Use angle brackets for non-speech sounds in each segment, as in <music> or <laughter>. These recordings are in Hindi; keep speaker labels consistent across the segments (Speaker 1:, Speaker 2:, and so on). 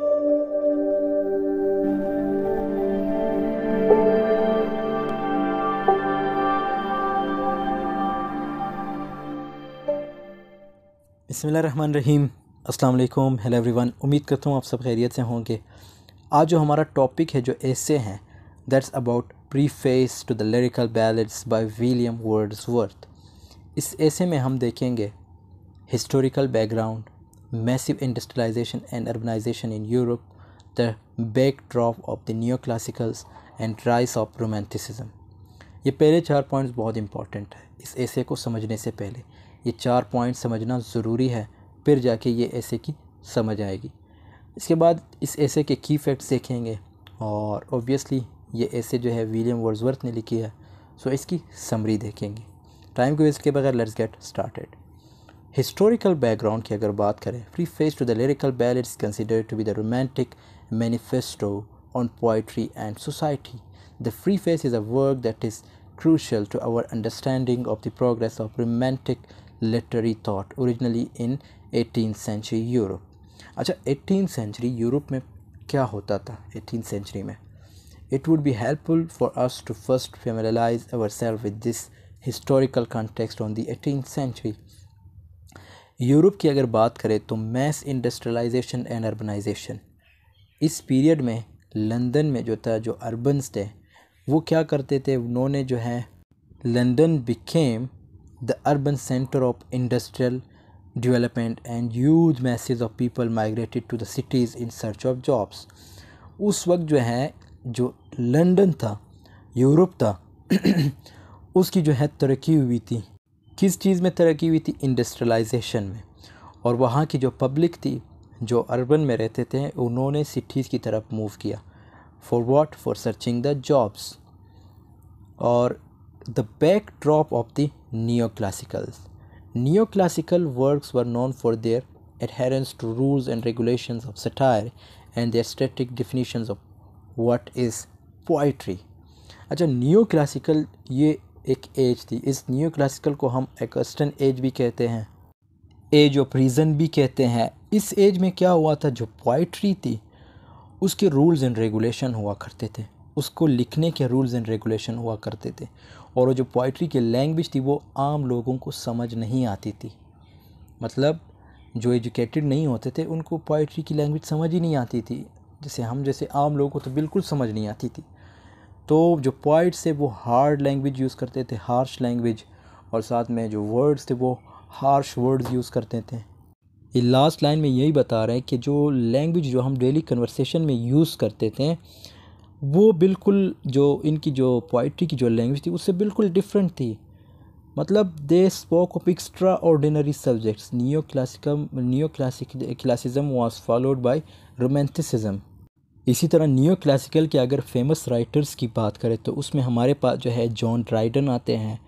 Speaker 1: बसमिल रहीम अस्सलाम वालेकुम हेलो एवरीवन उम्मीद करता हूँ आप सब खैरियत से होंगे आज जो हमारा टॉपिक है जो ऐसे हैं that's about preface to the lyrical ballads by William Wordsworth इस ऐसे में हम देखेंगे historical background massive industrialization and urbanization in Europe, the backdrop of the neoclassicals and rise of romanticism. ये पहले चार पॉइंट्स बहुत इंपॉर्टेंट है इस ऐसे को समझने से पहले ये चार पॉइंट समझना ज़रूरी है फिर जाके ये ऐसे की समझ आएगी इसके बाद इस ऐसे के की फैक्ट्स देखेंगे और ऑब्वियसली ये ऐसे जो है विलियम वर्ड्सवर्थ ने लिखी है सो इसकी समरी देखेंगे टाइम को वेस्ट के बगैर let's get started Historical background. की अगर बात करें preface to the lyrical ballad is considered to be on poetry and society. The free face is a work that is crucial to our understanding of the progress of romantic literary thought originally in 18th century Europe. अच्छा 18th century Europe में क्या होता 18th century में It would be helpful for us to first familiarize ourselves with this historical context on the 18th century. Europe की अगर बात करें तो मैस इंडस्ट्रियलाइजेशन एंड अर्बनाइजेशन इस पीरियड में लंदन में जो था जो अर्बन्स थे वो क्या करते थे उन्होंने जो है London became the urban centre of industrial development and huge masses of people migrated to the cities in search of jobs उस वक्त जो है जो लंदन था यूरोप था <clears throat> उसकी जो है तरक्की हुई थी किस चीज़ में तरक्की हुई थी इंडस्ट्रियलाइजेशन में और वहाँ की जो पब्लिक थी जो अर्बन में रहते थे उन्होंने सिटीज़ की तरफ मूव किया for what for searching the jobs और the backdrop of the neo classicals neo classical works were known for their adherence to rules and regulation of satire and the static definition of what is poetry अच्छा नियो क्लासिकल ये एक एज थी इस न्यू क्लासिकल को हम एक्स्टन एज भी कहते हैं एज ऑफ रीज़न भी कहते हैं इस एज में क्या हुआ था जो पोइट्री थी उसके रूल्स एंड रेगुलेशन हुआ करते थे उसको लिखने के रूल्स एंड रेगुलेशन हुआ करते थे और वो जो पोइट्री की लैंग्वेज थी वो आम लोगों को समझ नहीं आती थी मतलब जो एजुकेटेड नहीं होते थे उनको पोइट्री की लैंग्वेज समझ ही नहीं आती थी जैसे हम जैसे आम लोगों को तो बिल्कुल समझ नहीं आती थी तो जो पोइट्स थे वो हार्ड लैंग्वेज यूज़ करते थे हार्श लैंग्वेज और साथ में जो वर्ड्स थे वो हार्श वर्ड्स यूज़ करते थे ये लास्ट लाइन में यही बता रहे हैं कि जो लैंग्वेज जो हम डेली कन्वर्सेशन में यूज़ करते थे वो बिल्कुल जो इनकी जो पोइट्री की जो लैंग्वेज थी उससे बिल्कुल डिफरेंट थी मतलब they spoke of extraordinary subjects neo classicism neo classic classicism was followed by romanticism इसी तरह न्यू क्लासिकल के अगर फेमस राइटर्स की बात करें तो उसमें हमारे पास जो है जॉन ड्राइडन आते हैं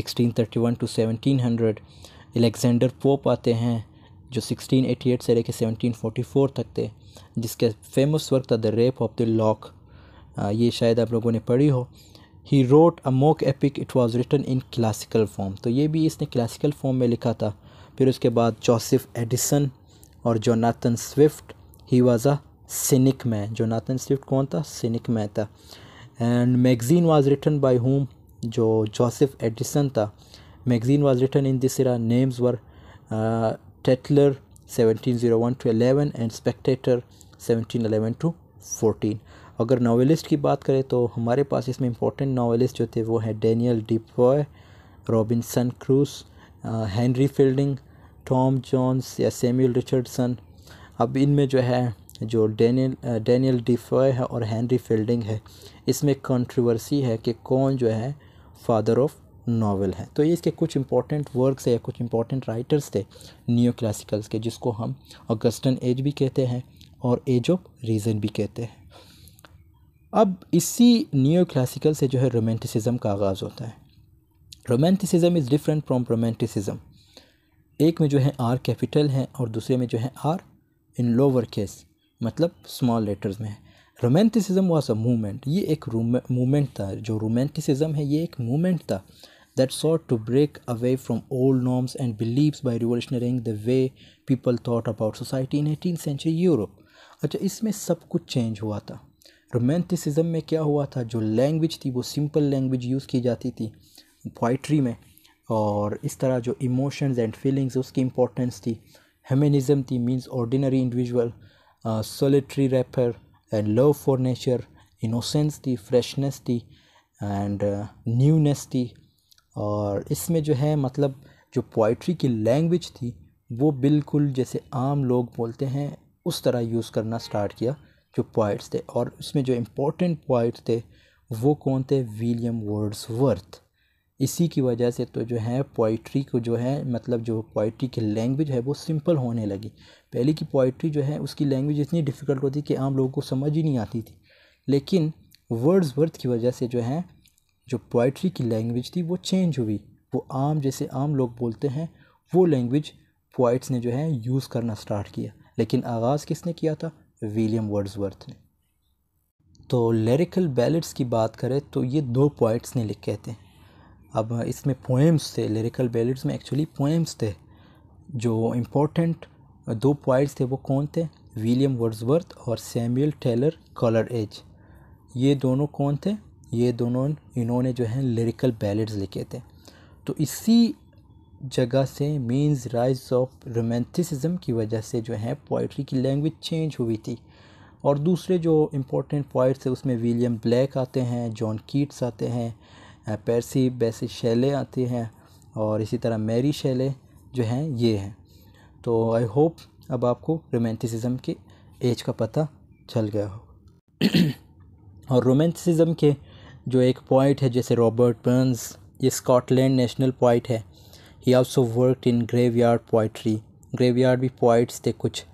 Speaker 1: 1631 टू 1700 एलेक्ज़ेंडर पोप आते हैं जो 1688 से लेकर 1744 तक थे जिसके फेमस वर्क था the rape of the lock ये शायद आप लोगों ने पढ़ी हो ही wrote a mock epic it was written in classical form तो ये भी इसने क्लासिकल फॉर्म में लिखा था फिर उसके बाद जोसेफ एडिसन और Jonathan Swift he was a cynic man Nathan Swift कौन था सिनिक मैन था and magazine was written by whom जो जोसेफ एडिसन था magazine was written in this era names were Tatler 1701 to 11 and Spectator 1711 to 14 अगर नावलिस्ट की बात करें तो हमारे पास इसमें इंपॉर्टेंट नावलिस्ट जो थे वो हैं Daniel Defoe Robinson Crusoe Henry Fielding Tom Jones या सेम्यूल रिचर्डसन अब इनमें जो है जो डेनियल डैनियल डिफॉय है और हैंनरी फील्डिंग है इसमें कंट्रोवर्सी है कि कौन जो है फादर ऑफ नावल है तो ये इसके कुछ इंपॉर्टेंट वर्क्स है कुछ इंपॉर्टेंट राइटर्स थे न्यू क्लासिकल्स के जिसको हम अगस्टन एज भी कहते हैं और एज ऑफ रीज़न भी कहते हैं अब इसी न्यू क्लासिकल से जो है रोमांटिसिज्म का आगाज़ होता है romanticism is different from romanticism एक में जो है आर कैपिटल है और दूसरे में जो है आर इन लोअर केस मतलब स्मॉल लेटर्स में है रोमांटिसिज्म वॉज अ मूवमेंट ये एक मूवमेंट था जो रोमेंटिसिज्म है ये एक मूवमेंट था that sought to break away from old norms and believe by revolutionising the way people thought about society in eighteen century Europe अच्छा इसमें सब कुछ चेंज हुआ था रोमेंटिसिज्म में क्या हुआ था जो लैंग्वेज थी वो सिंपल लैंग्वेज यूज़ की जाती थी पोइट्री में और इस तरह जो इमोशंस एंड फीलिंग्स उसकी इम्पोर्टेंस थी हेमेनिज़म थी means ordinary individual solitary rapper and love for nature innocence थी फ्रेशनेस थी एंड न्यूनेस थी और इसमें जो है मतलब जो पोइट्री की लैंग्वेज थी वो बिल्कुल जैसे आम लोग बोलते हैं उस तरह यूज़ करना स्टार्ट किया जो पोइट्स थे और उसमें जो इम्पोर्टेंट पोइट थे वो कौन थे विलियम वर्ड्स वर्थ इसी की वजह से तो जो है पोइट्री को जो है मतलब जो पोइट्री की लैंग्वेज है वो सिंपल होने लगी पहले की पोइट्री जो है उसकी लैंग्वेज इतनी डिफ़िकल्ट होती कि आम लोगों को समझ ही नहीं आती थी लेकिन वर्ड्स वर्थ की वजह से जो है जो पोइट्री की लैंग्वेज थी वो चेंज हुई वो आम जैसे आम लोग बोलते हैं वो लैंग्वेज पोइट्स ने जो है यूज़ करना स्टार्ट किया लेकिन आगाज़ किसने किया था विलियम वर्ड्स ने तो लिरिकल बैलेट्स की बात करें तो ये दो पोइट्स ने लिखे थे अब इसमें पोएम्स थे लिरिकल बैलेट्स में एक्चुअली पोएम्स थे जो इम्पोर्टेंट दो पॉइंट्स थे वो कौन थे विलियम वर्ड्सवर्थ और सैमुअल टेलर कॉलर एज ये दोनों कौन थे ये दोनों इन्होंने जो है लिरिकल बैलेट्स लिखे थे तो इसी जगह से मीन्स राइज ऑफ रोमांटिसिज्म की वजह से जो है पोइट्री की लैंग्वेज चेंज हुई थी और दूसरे जो इम्पोर्टेंट पॉइट्स थे उसमें विलियम ब्लैक आते हैं जॉन कीट्स आते हैं पैरसी वैसे शैलें आती हैं और इसी तरह मैरी शैलें जो हैं ये हैं तो आई होप अब आपको रोमांटिसिज्म के एज का पता चल गया हो <clears throat> और रोमांटिसिज्म के जो एक पॉइंट है जैसे रॉबर्ट बर्न्स ये स्कॉटलैंड नेशनल पॉइंट है he also worked in graveyard poetry graveyard भी पोइट्स थे कुछ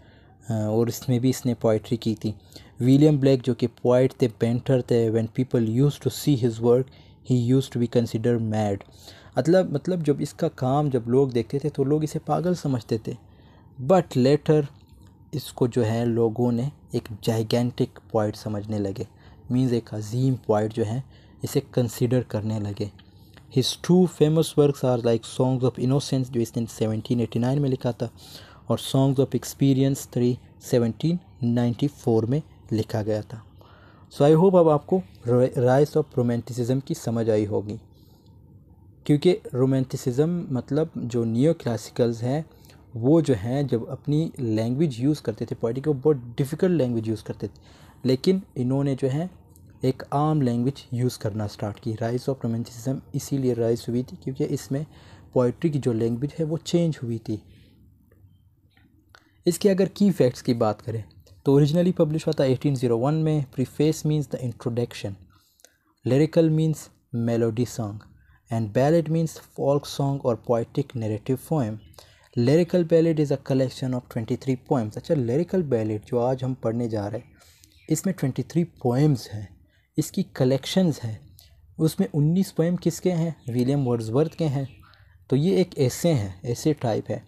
Speaker 1: और इसमें भी इसने पोइट्री की थी विलियम ब्लैक जो कि पोइट थे पेंटर थे when people used to see his work he used to be consider mad मतलब मतलब जब इसका काम जब लोग देखते थे तो लोग इसे पागल समझते थे बट लेटर इसको जो है लोगों ने एक जाइगेंटिक पॉइंट समझने लगे मीन्स एक अजीम पॉइंट जो है इसे कंसिडर करने लगे his two famous works are like songs of innocence जो इसने सेवनटीन एटी नाइन में लिखा था और songs of experience three seventeen ninety four में लिखा गया था सो आई होप अब आपको राइस ऑफ रोमांटिसिज्म की समझ आई होगी क्योंकि रोमांटिसिज्म मतलब जो नियो क्लासिकल्स हैं वो जो हैं जब अपनी लैंग्वेज यूज़ करते थे पोइटिक वो बहुत डिफ़िकल्ट लैंग्वेज यूज़ करते थे लेकिन इन्होंने जो है एक आम लैंग्वेज यूज़ करना स्टार्ट की राइस ऑफ रोमांटिसिज्म इसीलिए राइस हुई थी क्योंकि इसमें पोइट्री की जो लैंग्वेज है वो चेंज हुई थी इसके अगर की फैक्ट्स की बात करें तो ओरिजिनली पब्लिश हुआ था 1801 में preface means the introduction lyrical means melody song and ballad means folk song और poetic narrative poem lyrical ballad is a collection of 23 poems अच्छा लिरिकल बैलेड जो आज हम पढ़ने जा रहे हैं इसमें 23 पोएम्स हैं इसकी कलेक्शंस हैं उसमें 19 पोएम किसके हैं विलियम वर्ड्सवर्थ के हैं तो ये एक ऐसे हैं ऐसे टाइप है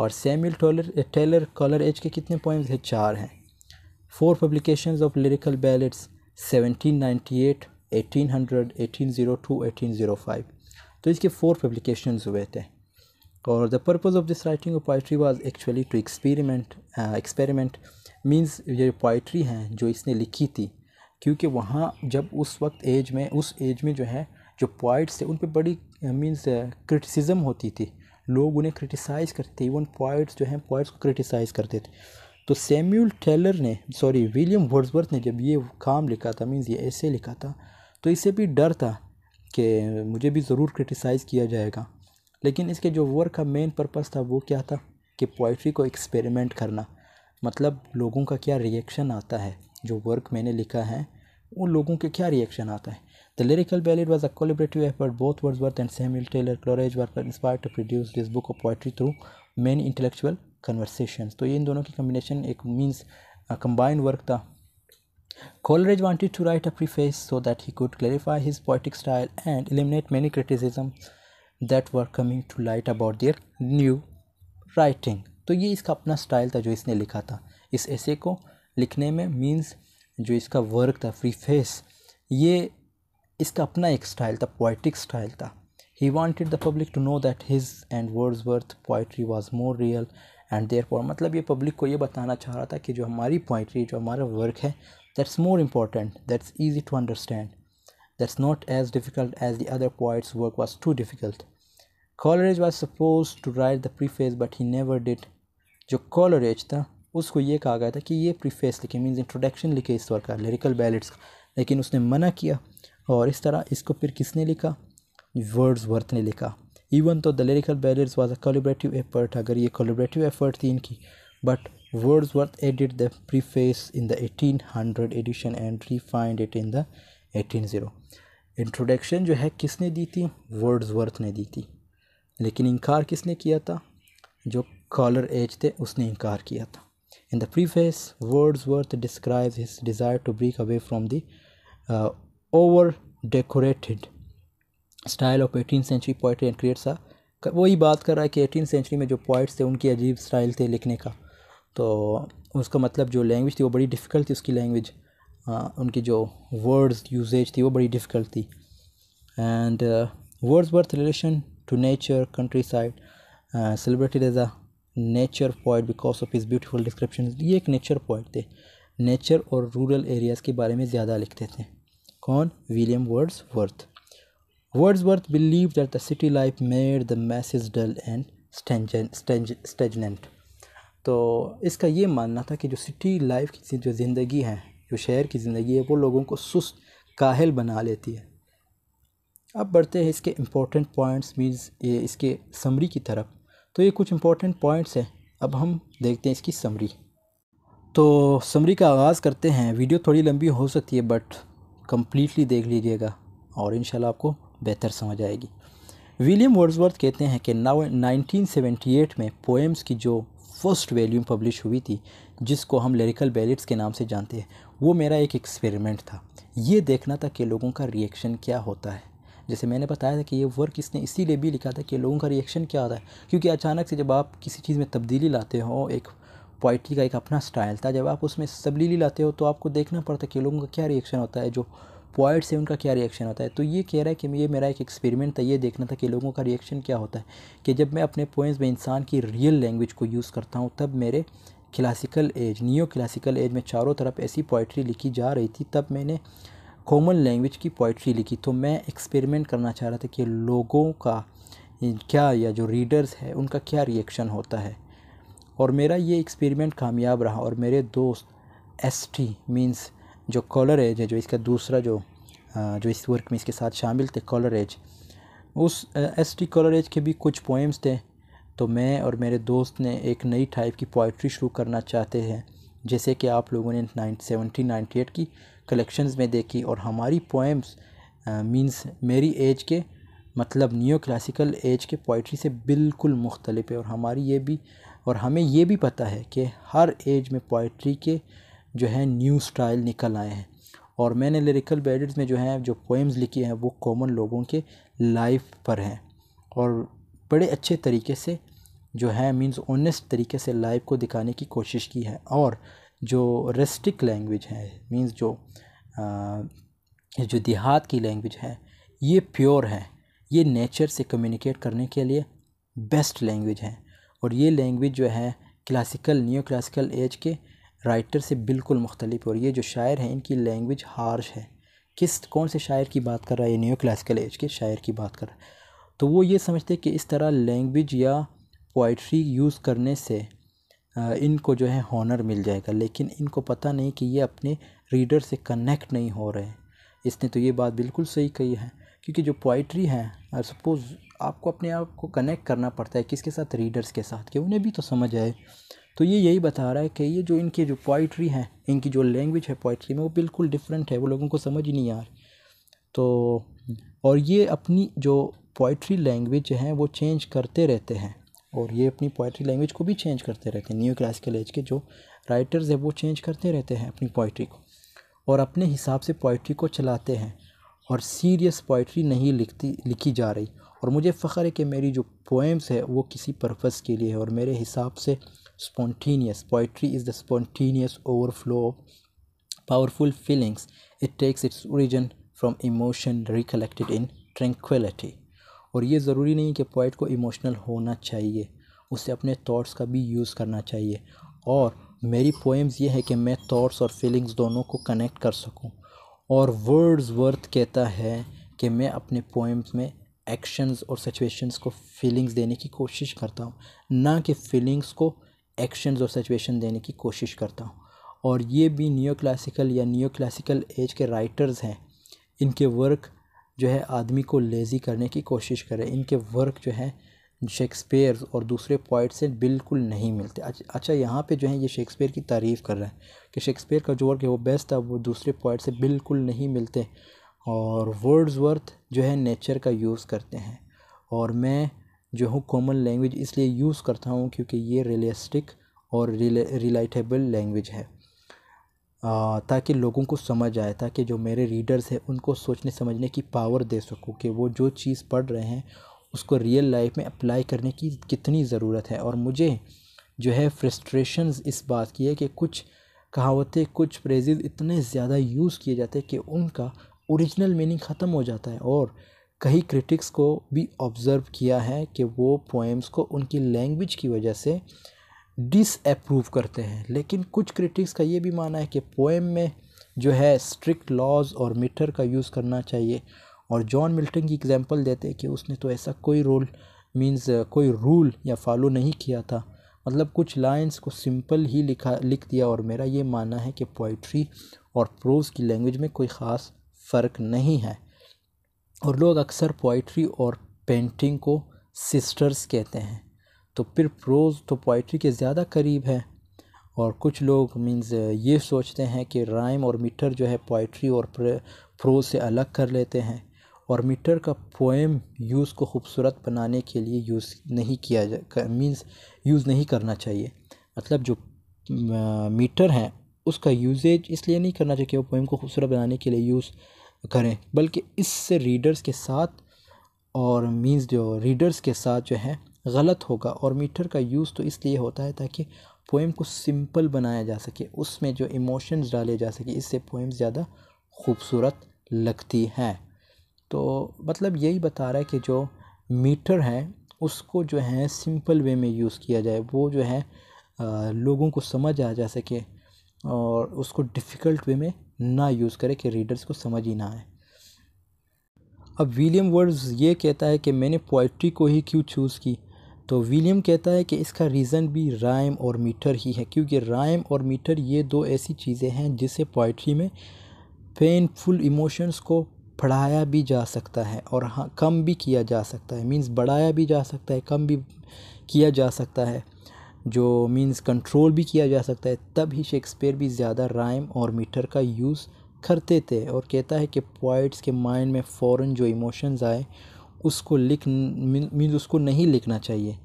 Speaker 1: और Samuel Taylor Taylor Coleridge के कितने पोएम्स हैं चार हैं four publications of lyrical ballads 1798, 1800, 1802, 1805. तो इसके फोर पब्लिकेशंस हुए थे और the purpose of this writing of poetry was actually to experiment experiment means ये पोइट्री हैं जो इसने लिखी थी क्योंकि वहाँ जब उस वक्त एज में उस एज में जो है जो पोइट्स थे उन पर बड़ी मीन्स uh, क्रिटिसिज्म uh, होती थी लोग उन्हें क्रिटिसाइज़ करते थे इवन पोइट्स जो हैं पोइट्स को क्रिटिसाइज़ करते थे तो सैम्यूल टेलर ने सॉरी विलियम वर्ड्सवर्थ ने जब ये काम लिखा था मीन्स ये ऐसे लिखा था तो इसे भी डर था कि मुझे भी ज़रूर क्रिटिसाइज़ किया जाएगा लेकिन इसके जो वर्क का मेन पर्पज़ था वो क्या था कि पोइट्री को एक्सपेरिमेंट करना मतलब लोगों का क्या रिएक्शन आता है जो वर्क मैंने लिखा है उन लोगों के क्या रिएक्शन आता है lyrical ballad was a collaborative effort both Wordsworth and Samuel Taylor Coleridge work inspire to produce this book of poetry through many intellectual conversation तो ये इन दोनों की कम्बिनेशन एक मीन्स कम्बाइंड वर्क था wanted to write a preface so that he could clarify his poetic style and eliminate many criticism that were coming to light about their new writing तो ये इसका अपना स्टाइल था जो इसने लिखा था इस ऐसे को लिखने में मीन्स जो इसका वर्क था फ्री फेस ये इसका अपना एक स्टाइल था पोइटिक स्टाइल था he wanted the public to know that his and Wordsworth poetry was more real and therefore मतलब ये पब्लिक को ये बताना चाह रहा था कि जो हमारी पोइट्री जो हमारा वर्क है that's more important that's easy to understand that's not as difficult as the other poets work was too difficult Coleridge was suppose to write the preface but he never did जो कॉलरेज था उसको ये कहा गया था कि ये प्रीफेस लिखे मीन्स इंट्रोडक्शन लिखे इस वर्क का लिरिकल बैलेट्स का लेकिन उसने मना किया और इस तरह इसको फिर किसने लिखा वर्ड्स वर्थ ने लिखा इवन तो the lyrical barriers was a collaborative effort अगर ये कोलिब्रेटिव एफर्ट थी इनकी but Wordsworth edited the preface in the eighteen hundred edition and refined it in the eighteen zero introduction जो है किसने दी थी वर्ड्स वर्थ ने दी थी लेकिन इनकार किसने किया था जो कॉलर एज थे उसने इनकार किया था in the preface Wordsworth describes his desire to break away from the over decorated style of eighteen century poetry and creates वही बात कर रहा है कि एटीन सेंचुरी में जो पोइट्स थे उनकी अजीब स्टाइल थे लिखने का तो उसका मतलब जो लैंग्वेज थी वो बड़ी डिफ़िकल्ट थी उसकी लैंग्वेज उनकी जो वर्ड्स यूजेज थी वो बड़ी डिफ़िकल्ट थी and Wordsworth relation to nature countryside celebrated as a nature point because of इस ब्यूटीफुल डिस्क्रिप्शन ये एक नेचर पॉइंट थे नेचर और रूरल एरियाज़ के बारे में ज़्यादा लिखते थे कौन William Wordsworth Wordsworth believed that the city life made the masses dull and stagnant. तो इसका ये मानना था कि जो सिटी लाइफ की जो ज़िंदगी है जो शहर की ज़िंदगी है वो लोगों को सुस्त काहल बना लेती है अब बढ़ते हैं इसके इम्पोर्टेंट पॉइंट्स मीन्स ये इसके समरी की तरफ तो ये कुछ इम्पोर्टेंट पॉइंट्स हैं अब हम देखते हैं इसकी समरी तो समरी का आगाज़ करते हैं वीडियो थोड़ी लंबी हो सकती है बट कम्प्लीटली देख लीजिएगा और इन आपको बेहतर समझ आएगी विलियम वर्ड्सवर्थ कहते हैं कि नाउ 1978 में पोएम्स की जो फर्स्ट वैल्यूम पब्लिश हुई थी जिसको हम लिरिकल बैलेट्स के नाम से जानते हैं वो मेरा एक एक्सपेरिमेंट था ये देखना था कि लोगों का रिएक्शन क्या होता है जैसे मैंने बताया था कि ये वर्क इसने इसीलिए भी लिखा था कि लोगों का रिएक्शन क्या होता है क्योंकि अचानक से जब आप किसी चीज़ में तब्दीली लाते हो एक पोइट्री का एक अपना स्टाइल था जब आप उसमें तब्दीली लाते हो तो आपको देखना पड़ता है कि लोगों का क्या रिएक्शन होता है जो पॉइंट से उनका क्या रिएक्शन होता है तो ये कह रहा है कि ये मेरा एक एक्सपेरिमेंट था ये देखना था कि लोगों का रिएक्शन क्या होता है कि जब मैं अपने पोइंट्स में इंसान की रियल लैंग्वेज को यूज़ करता हूँ तब मेरे classical age new classical age में चारों तरफ ऐसी पोइट्री लिखी जा रही थी तब मैंने कॉमन लैंग्वेज की पोइट्री लिखी तो मैं एक्सपेरिमेंट करना चाह रहा था कि लोगों का क्या या जो रीडर्स है उनका क्या रिएक्शन होता है और मेरा ये एक्सपेरिमेंट कामयाब रहा और मेरे दोस्त एस टी मीन्स जो कॉलर एज है जो इसका दूसरा जो जो इस वर्क में इसके साथ शामिल थे कॉलर एज उस एस टी कॉलर एज के भी कुछ पोएम्स थे तो मैं और मेरे दोस्त ने एक नई टाइप की पोइट्री शुरू करना चाहते हैं जैसे कि आप लोगों ने सेवनटीन नाइन्टी एट की कलेक्शंस में देखी और हमारी पोएम्स मींस मेरी एज के मतलब न्यू क्लासिकल एज के पोइट्री से बिल्कुल मुख्तलिफ है और हमारी ये भी और हमें ये भी पता है कि हर एज में पोइट्री के जो है न्यू स्टाइल निकल आए हैं और मैंने लिरिकल बैडिट्स में जो है जो पोइम्स लिखी हैं वो कॉमन लोगों के लाइफ पर हैं और बड़े अच्छे तरीके से जो है मींस ऑनेस्ट तरीके से लाइफ को दिखाने की कोशिश की है और जो रेस्टिक लैंग्वेज है मींस जो आ, जो देहात की लैंग्वेज है ये प्योर है ये नेचर से कम्युनिकेट करने के लिए बेस्ट लैंग्वेज है और ये लैंग्वेज जो है क्लासिकल न्यू क्लासिकल एज के राइटर से बिल्कुल मुख्तलिफ और ये जो शायर हैं इनकी लैंग्वेज हार्श है किस कौन से शायर की बात कर रहा है न्यू क्लासिकल एज के शायर की बात कर रहा है तो वो ये समझते कि इस तरह लैंग्वेज या पोइट्री यूज़ करने से इनको जो है हॉनर मिल जाएगा लेकिन इनको पता नहीं कि ये अपने रीडर से कनेक्ट नहीं हो रहे इसने तो ये बात बिल्कुल सही कही है क्योंकि जो पोइट्री है सपोज़ आपको अपने आप को कनेक्ट करना पड़ता है किसके साथ रीडर्स के साथ कि उन्हें भी तो समझ आए तो ये यही बता रहा है कि ये जो इनकी जो पोइट्री है इनकी जो लैंग्वेज है पोइट्री में वो बिल्कुल डिफरेंट है वो लोगों को समझ ही नहीं आ रही तो और ये अपनी जो पोइट्री लैंग्वेज है वो चेंज करते रहते हैं और ये अपनी पोइट्री लैंग्वेज को भी चेंज करते रहते हैं न्यू क्लासिकल एज के जो राइटर्स हैं वो चेंज करते रहते हैं अपनी पोइट्री को और अपने हिसाब से पोइट्री को चलाते हैं और सीरियस पोइट्री नहीं लिखती लिखी जा रही और मुझे फ़ख्र है कि मेरी जो पोएम्स है वो किसी पर्पज़ के लिए है और मेरे हिसाब से spontaneous poetry is the spontaneous overflow powerful feelings it takes its origin from emotion recollected in tranquillity और ये ज़रूरी नहीं कि पोइट को इमोशनल होना चाहिए उसे अपने थॉट्स का भी यूज़ करना चाहिए और मेरी पोएम्स ये है कि मैं थॉट्स और फीलिंग्स दोनों को कनेक्ट कर सकूं और वर्ड्स वर्थ कहता है कि मैं अपने पोएम्स में एक्शंस और सिचुएशंस को फीलिंग्स देने की कोशिश करता हूँ ना कि फीलिंग्स को एक्शंस और सिचुएशन देने की कोशिश करता हूँ और ये भी न्यो क्लासिकल या न्यो क्लासिकल एज के राइटर्स हैं इनके वर्क जो है आदमी को लेज़ी करने की कोशिश हैं इनके वर्क जो है शेक्सपियर और दूसरे पॉइट से बिल्कुल नहीं मिलते अच्छा यहाँ पे जो है ये शेक्सपियर की तारीफ़ कर रहे हैं कि शेक्सपियर का जो वर्क है वो बेस्ट था वो दूसरे पॉइट से बिल्कुल नहीं मिलते और वर्ड्सवर्थ जो है नेचर का यूज़ करते हैं और मैं जो हूँ कॉमन लैंग्वेज इसलिए यूज़ करता हूँ क्योंकि ये रियलिस्टिक और रिलेटेबल लैंग्वेज है आ, ताकि लोगों को समझ आए ताकि जो मेरे रीडर्स हैं उनको सोचने समझने की पावर दे सकूँ कि वो जो चीज़ पढ़ रहे हैं उसको रियल लाइफ में अप्लाई करने की कितनी ज़रूरत है और मुझे जो है फ्रस्ट्रेशन इस बात की है कि कुछ कहावतें कुछ प्रेजेज इतने ज़्यादा यूज़ किए जाते हैं कि उनका ओरिजिनल मीनिंग ख़त्म हो जाता है और कई क्रिटिक्स को भी ऑब्ज़र्व किया है कि वो पोएम्स को उनकी लैंग्वेज की वजह से डिसअप्रूव करते हैं लेकिन कुछ क्रिटिक्स का ये भी मानना है कि पोएम में जो है स्ट्रिक्ट लॉज और मीटर का यूज़ करना चाहिए और जॉन मिल्टन की एग्जांपल देते हैं कि उसने तो ऐसा कोई रोल मींस कोई रूल या फॉलो नहीं किया था मतलब कुछ लाइंस को सिंपल ही लिखा लिख दिया और मेरा ये मानना है कि पोइट्री और प्रोज़ की लैंग्वेज में कोई ख़ास फ़र्क नहीं है और लोग अक्सर पोइट्री और पेंटिंग को सिस्टर्स कहते हैं तो फिर प्रोज़ तो पोइट्री के ज़्यादा करीब है और कुछ लोग मीन्स ये सोचते हैं कि राइम और मीटर जो है पोइट्री और प्रोज से अलग कर लेते हैं और मीटर का पोएम यूज़ को खूबसूरत बनाने के लिए यूज़ नहीं किया जा मीन्स यूज़ नहीं करना चाहिए मतलब जो मीटर है उसका यूजेज इसलिए नहीं करना चाहिए कि वो पोएम को खूबसूरत बनाने के लिए यूज़ करें बल्कि इससे रीडर्स के साथ और मींस जो रीडर्स के साथ जो है गलत होगा और मीटर का यूज़ तो इसलिए होता है ताकि पोएम को सिंपल बनाया जा सके उसमें जो इमोशंस डाले जा सके इससे पोएम ज़्यादा खूबसूरत लगती हैं तो मतलब यही बता रहा है कि जो मीटर है उसको जो है सिंपल वे में यूज़ किया जाए वो जो है आ, लोगों को समझ आ जा सके और उसको डिफ़िकल्ट वे में ना यूज़ करें कि रीडर्स को समझ ही ना आए अब विलियम वर्ड्स ये कहता है कि मैंने पोइट्री को ही क्यों चूज़ की तो विलियम कहता है कि इसका रीज़न भी राइम और मीटर ही है क्योंकि राइम और मीटर ये दो ऐसी चीज़ें हैं जिसे पोइट्री में पेनफुल इमोशंस को पढ़ाया भी जा सकता है और हाँ कम भी किया जा सकता है मींस बढ़ाया भी जा सकता है कम भी किया जा सकता है जो मीन्स कंट्रोल भी किया जा सकता है तब ही शेक्सपियर भी ज़्यादा राइम और मीटर का यूज़ करते थे और कहता है कि पोइट्स के माइंड में फ़ौर जो इमोशंस आए उसको लिख मीन्स उसको नहीं लिखना चाहिए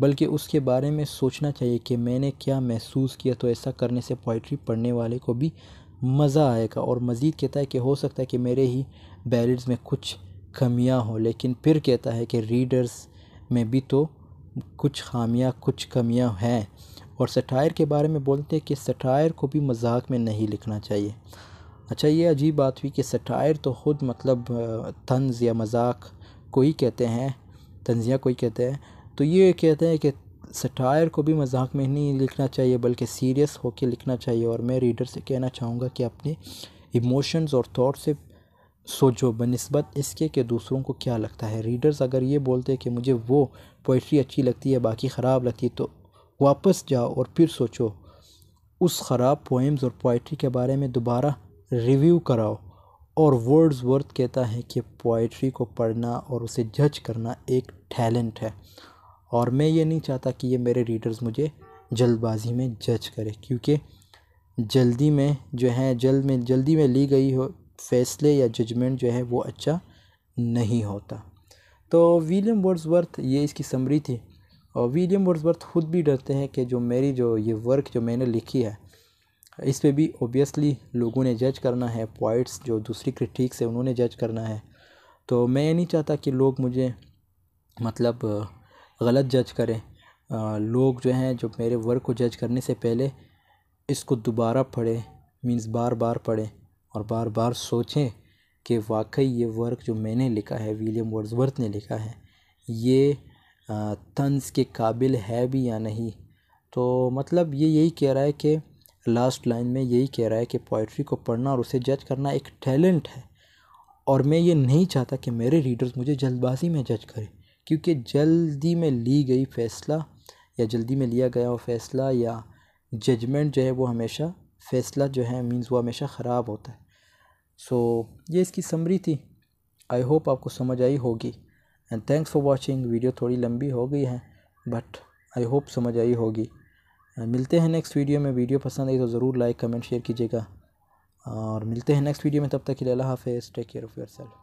Speaker 1: बल्कि उसके बारे में सोचना चाहिए कि मैंने क्या महसूस किया तो ऐसा करने से पोइट्री पढ़ने वाले को भी मज़ा आएगा और मज़ीद कहता है कि हो सकता है कि मेरे ही बैलेट्स में कुछ कमियां हो लेकिन फिर कहता है कि रीडर्स में भी तो कुछ ख़ामियाँ कुछ कमियाँ हैं और सटायर के बारे में बोलते हैं कि सटायर को भी मज़ाक में नहीं लिखना चाहिए अच्छा ये अजीब बात हुई कि सटायर तो ख़ुद मतलब तंज़ या मज़ाक को ही कहते हैं तंजिया को ही कहते हैं तो ये कहते हैं कि सटायर को भी मजाक में नहीं लिखना चाहिए बल्कि सीरियस होकर लिखना चाहिए और मैं रीडर से कहना चाहूँगा कि अपने इमोशंस और थाट से सोचो बनस्बत इसके कि दूसरों को क्या लगता है रीडर्स अगर ये बोलते कि मुझे वो पोइट्री अच्छी लगती है बाकी ख़राब लगती है तो वापस जाओ और फिर सोचो उस ख़राब पोएम्स और पोइट्री के बारे में दोबारा रिव्यू कराओ और वर्ड्स वर्थ कहता है कि पोइट्री को पढ़ना और उसे जज करना एक टैलेंट है और मैं ये नहीं चाहता कि ये मेरे रीडर्स मुझे जल्दबाजी में जज करें क्योंकि जल्दी में जो है जल्द में जल्दी में ली गई हो फ़ैसले या जजमेंट जो है वो अच्छा नहीं होता तो विलियम वर्ड्सवर्थ ये इसकी समरी थी और विलियम वर्ड्सवर्थ खुद भी डरते हैं कि जो मेरी जो ये वर्क जो मैंने लिखी है इस पर भी ओबियसली लोगों ने जज करना है पॉइट्स जो दूसरी क्रिटिक्स है उन्होंने जज करना है तो मैं ये नहीं चाहता कि लोग मुझे मतलब गलत जज करें आ, लोग जो हैं जो मेरे वर्क को जज करने से पहले इसको दोबारा पढ़ें मीन्स बार बार पढ़ें और बार बार सोचें कि वाकई ये वर्क जो मैंने लिखा है विलियम वर्ड्सवर्थ ने लिखा है ये तंज के काबिल है भी या नहीं तो मतलब ये यही कह रहा है कि लास्ट लाइन में यही कह रहा है कि पोइट्री को पढ़ना और उसे जज करना एक टैलेंट है और मैं ये नहीं चाहता कि मेरे रीडर्स मुझे जल्दबाजी में जज करें क्योंकि जल्दी में ली गई फैसला या जल्दी में लिया गया वो फैसला या जजमेंट जो है वो हमेशा फ़ैसला जो है मीन्स वो हमेशा ख़राब होता है सो so, ये इसकी समरी थी आई होप आपको समझ आई होगी and thanks for watching video थोड़ी लंबी हो गई है बट आई होप समझ आई होगी मिलते हैं नेक्स्ट वीडियो में वीडियो पसंद आई तो ज़रूर लाइक कमेंट शेयर कीजिएगा और मिलते हैं नेक्स्ट वीडियो में तब तक के लिए अल्लाह हाफिज़ take care of your self